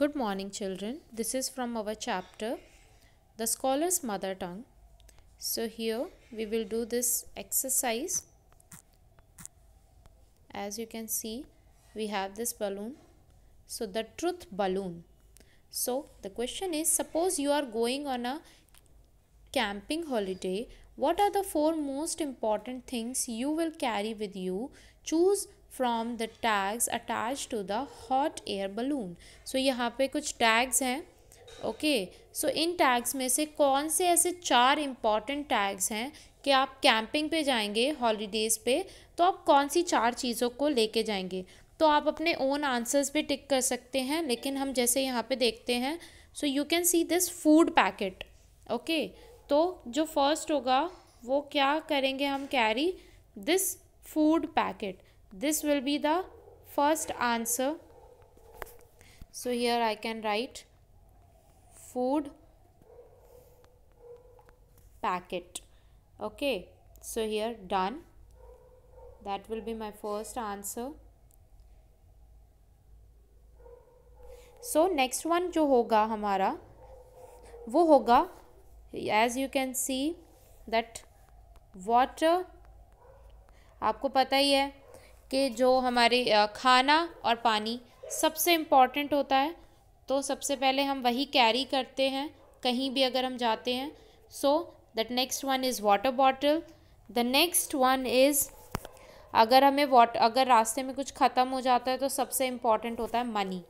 Good morning, children. This is from our chapter, The Scholar's Mother Tongue. So, here we will do this exercise. As you can see, we have this balloon. So, the truth balloon. So, the question is suppose you are going on a camping holiday, what are the four most important things you will carry with you? Choose from the tags attach to the hot air balloon so यहाँ पे कुछ tags हैं okay so इन tags में से कौन से ऐसे चार इम्पॉर्टेंट टैग्स हैं कि आप कैंपिंग पे जाएंगे हॉलीडेज़ पे तो आप कौन सी चार चीज़ों को लेके जाएंगे तो आप अपने ओन आंसर्स भी टिक कर सकते हैं लेकिन हम जैसे यहाँ पे देखते हैं so you can see this food packet okay तो जो फर्स्ट होगा वो क्या करेंगे हम carry this food packet this will be the first answer so here i can write food packet okay so here done that will be my first answer so next one jo hoga hamara wo hoga as you can see that water आपको पता ही है कि जो हमारे खाना और पानी सबसे इम्पॉर्टेंट होता है तो सबसे पहले हम वही कैरी करते हैं कहीं भी अगर हम जाते हैं so that next one is water bottle the next one is अगर हमें वाट अगर रास्ते में कुछ ख़त्म हो जाता है तो सबसे इम्पॉर्टेंट होता है मनी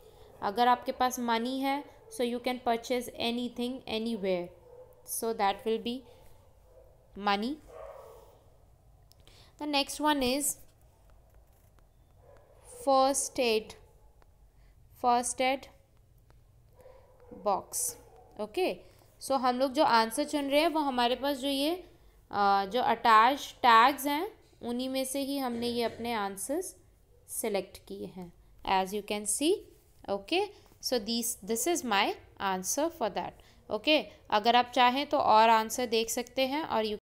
अगर आपके पास मनी है so you can purchase anything anywhere so that will be money the next one is first aid first aid box okay so हम लोग जो आंसर चुन रहे हैं वो हमारे पास जो ये जो अटैच टैग्स हैं उन्हीं में से ही हमने ये अपने आंसर्स सेलेक्ट किए हैं as you can see okay so this this is my answer for that okay अगर आप चाहें तो और आंसर देख सकते हैं और यू